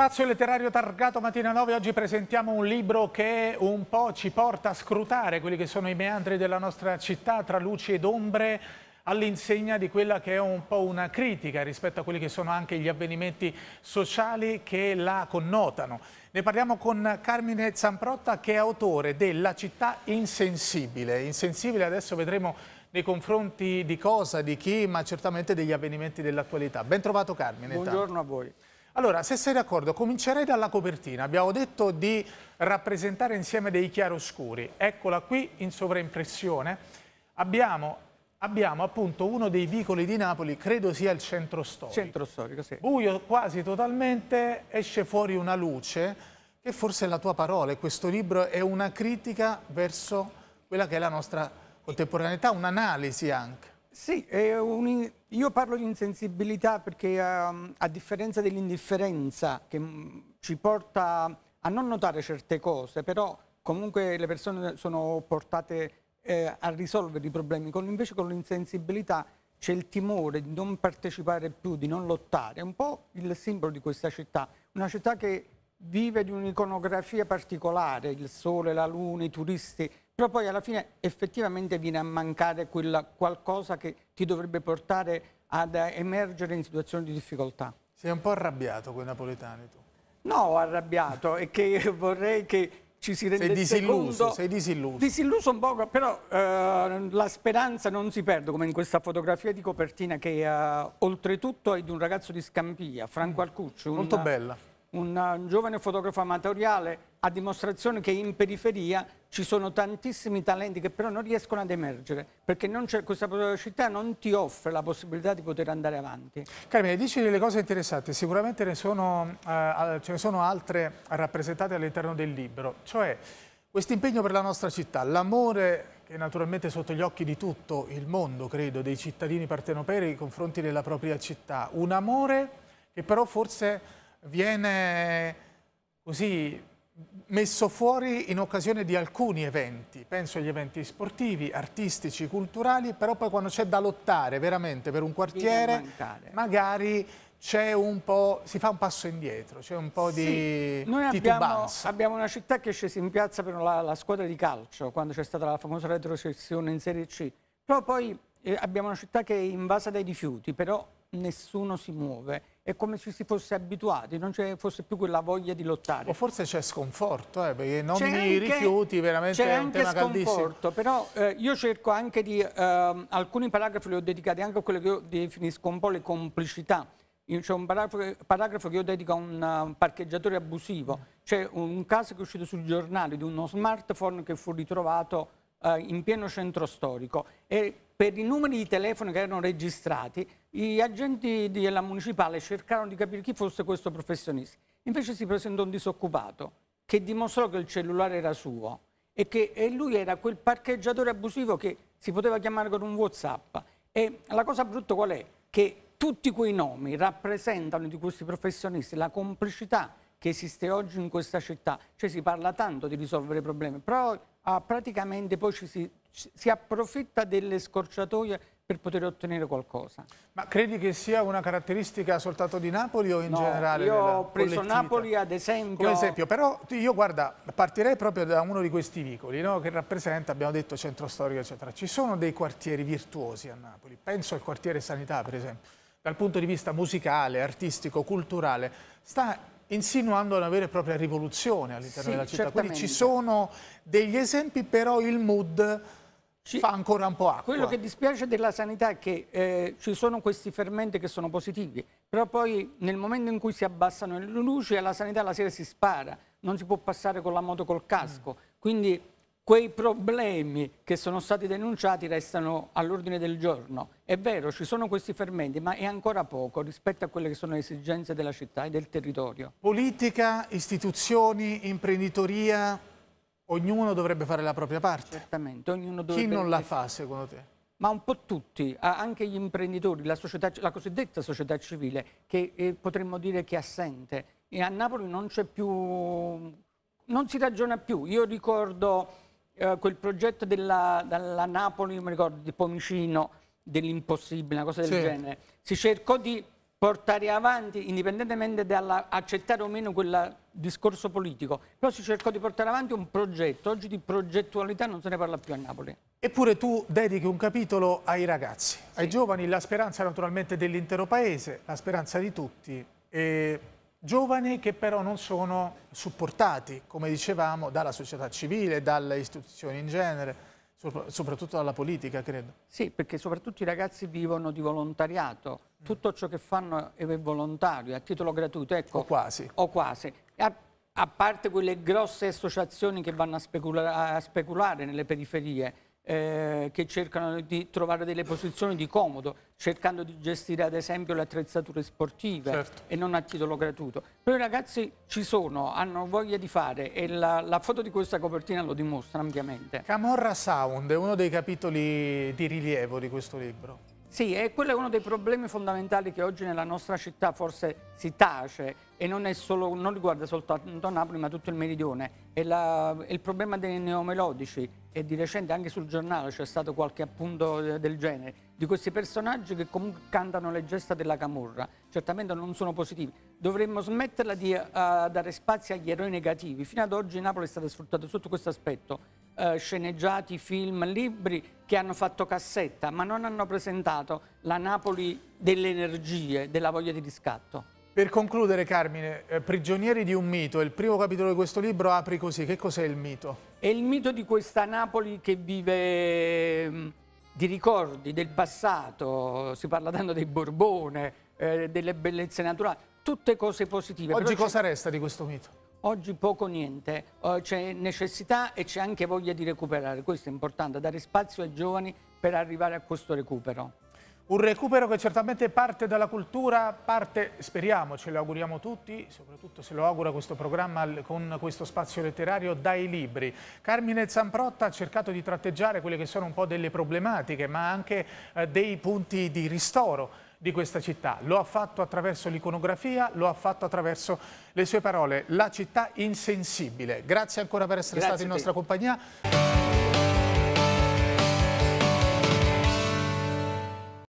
spazio letterario targato Mattina 9 oggi presentiamo un libro che un po' ci porta a scrutare quelli che sono i meandri della nostra città tra luci ed ombre all'insegna di quella che è un po' una critica rispetto a quelli che sono anche gli avvenimenti sociali che la connotano. Ne parliamo con Carmine Zamprotta che è autore della città insensibile. Insensibile adesso vedremo nei confronti di cosa, di chi, ma certamente degli avvenimenti dell'attualità. Ben trovato Carmine. Buongiorno tanto. a voi. Allora, se sei d'accordo, comincerei dalla copertina. Abbiamo detto di rappresentare insieme dei chiaroscuri. Eccola qui in sovraimpressione. Abbiamo, abbiamo appunto uno dei vicoli di Napoli, credo sia il centro storico. Centro storico, sì. Buio quasi totalmente, esce fuori una luce, che forse è la tua parola, e questo libro è una critica verso quella che è la nostra contemporaneità, un'analisi anche. Sì, un, io parlo di insensibilità perché um, a differenza dell'indifferenza che mm, ci porta a non notare certe cose, però comunque le persone sono portate eh, a risolvere i problemi, con, invece con l'insensibilità c'è il timore di non partecipare più, di non lottare, è un po' il simbolo di questa città, una città che vive di un'iconografia particolare, il sole, la luna, i turisti, però poi alla fine effettivamente viene a mancare quella qualcosa che ti dovrebbe portare ad emergere in situazioni di difficoltà. Sei un po' arrabbiato quei napoletani tu? No, arrabbiato, è che vorrei che ci si rendesse conto... sei disilluso, conto... Sei disilluso. Disilluso un po', però eh, la speranza non si perde, come in questa fotografia di copertina che eh, oltretutto è di un ragazzo di Scampia, Franco Alcucci. Molto una... bella eh, un giovane fotografo amatoriale a dimostrazione che in periferia ci sono tantissimi talenti che però non riescono ad emergere perché questa città non ti offre la possibilità di poter andare avanti. Carmine, dici delle cose interessanti, sicuramente ne sono, eh, ce ne sono altre rappresentate all'interno del libro, cioè questo impegno per la nostra città, l'amore che naturalmente è sotto gli occhi di tutto il mondo, credo, dei cittadini partenoperi nei confronti della propria città, un amore che però forse viene così messo fuori in occasione di alcuni eventi, penso agli eventi sportivi, artistici, culturali, però poi quando c'è da lottare veramente per un quartiere, magari c'è un po', si fa un passo indietro, c'è un po' di sì, noi abbiamo, abbiamo, una città che è scesa in piazza per la, la squadra di calcio, quando c'è stata la famosa retrocessione in Serie C, però poi eh, abbiamo una città che è invasa dai rifiuti, però nessuno si muove è come se si fosse abituati, non c'è fosse più quella voglia di lottare. O forse c'è sconforto, eh, perché non mi rifiuti veramente è un tema caldissimo. però eh, io cerco anche di, eh, alcuni paragrafi li ho dedicati anche a quello che io definisco un po' le complicità. C'è un paragrafo, paragrafo, che io dedico a un uh, parcheggiatore abusivo, c'è un, un caso che è uscito sul giornale di uno smartphone che fu ritrovato uh, in pieno centro storico e per i numeri di telefono che erano registrati gli agenti della municipale cercarono di capire chi fosse questo professionista. Invece si presentò un disoccupato che dimostrò che il cellulare era suo e che e lui era quel parcheggiatore abusivo che si poteva chiamare con un Whatsapp. E la cosa brutta qual è? Che tutti quei nomi rappresentano di questi professionisti la complicità che esiste oggi in questa città. Cioè si parla tanto di risolvere i problemi, però ah, praticamente poi ci si, ci, si approfitta delle scorciatoie per poter ottenere qualcosa. Ma credi che sia una caratteristica soltanto di Napoli o in no, generale? Io ho preso Napoli ad esempio. Come esempio, però io guarda, partirei proprio da uno di questi vicoli no? che rappresenta, abbiamo detto, centro storico, eccetera. Ci sono dei quartieri virtuosi a Napoli, penso al quartiere Sanità per esempio, dal punto di vista musicale, artistico, culturale, sta insinuando una vera e propria rivoluzione all'interno sì, della città. Certamente. Quindi ci sono degli esempi, però il mood ci... fa ancora un po' acqua. Quello che dispiace della sanità è che eh, ci sono questi fermenti che sono positivi, però poi nel momento in cui si abbassano le luci alla sanità la sera si spara, non si può passare con la moto col casco, mm. quindi quei problemi che sono stati denunciati restano all'ordine del giorno. È vero, ci sono questi fermenti, ma è ancora poco rispetto a quelle che sono le esigenze della città e del territorio. Politica, istituzioni, imprenditoria, Ognuno dovrebbe fare la propria parte. Certamente, ognuno dovrebbe... Chi non la fa, secondo te? ma un po' tutti, anche gli imprenditori, la, società, la cosiddetta società civile, che eh, potremmo dire che è assente. E a Napoli non c'è più, non si ragiona più. Io ricordo eh, quel progetto della, della Napoli, mi ricordo, di Pomicino, dell'impossibile, una cosa del sì. genere. Si cercò di portare avanti, indipendentemente dall'accettare o meno quella discorso politico, però si cercò di portare avanti un progetto, oggi di progettualità non se ne parla più a Napoli. Eppure tu dedichi un capitolo ai ragazzi, sì. ai giovani, la speranza naturalmente dell'intero paese, la speranza di tutti, e giovani che però non sono supportati, come dicevamo, dalla società civile, dalle istituzioni in genere. Soprattutto dalla politica, credo. Sì, perché soprattutto i ragazzi vivono di volontariato. Mm. Tutto ciò che fanno è volontario, a titolo gratuito. Ecco, o quasi. O quasi. A, a parte quelle grosse associazioni che vanno a speculare, a speculare nelle periferie, eh, che cercano di trovare delle posizioni di comodo, cercando di gestire ad esempio le attrezzature sportive certo. e non a titolo gratuito. Però i ragazzi ci sono, hanno voglia di fare e la, la foto di questa copertina lo dimostra ampiamente. Camorra Sound è uno dei capitoli di rilievo di questo libro. Sì, e quello è uno dei problemi fondamentali che oggi nella nostra città forse si tace e non, solo, non riguarda soltanto Napoli ma tutto il meridione, è, la, è il problema dei neomelodici e di recente anche sul giornale c'è stato qualche appunto eh, del genere, di questi personaggi che comunque cantano le gesta della camorra, certamente non sono positivi. Dovremmo smetterla di uh, dare spazio agli eroi negativi. Fino ad oggi Napoli è stata sfruttata sotto questo aspetto. Uh, sceneggiati, film, libri che hanno fatto cassetta, ma non hanno presentato la Napoli delle energie, della voglia di riscatto. Per concludere Carmine, eh, Prigionieri di un mito, il primo capitolo di questo libro apri così, che cos'è il mito? È il mito di questa Napoli che vive mm, di ricordi del passato, si parla tanto dei Borbone, eh, delle bellezze naturali, tutte cose positive. Oggi cosa resta di questo mito? Oggi poco niente, eh, c'è necessità e c'è anche voglia di recuperare, questo è importante, dare spazio ai giovani per arrivare a questo recupero. Un recupero che certamente parte dalla cultura, parte, speriamo, ce lo auguriamo tutti, soprattutto se lo augura questo programma con questo spazio letterario, dai libri. Carmine Zamprotta ha cercato di tratteggiare quelle che sono un po' delle problematiche, ma anche eh, dei punti di ristoro di questa città. Lo ha fatto attraverso l'iconografia, lo ha fatto attraverso le sue parole, la città insensibile. Grazie ancora per essere Grazie stati in nostra compagnia.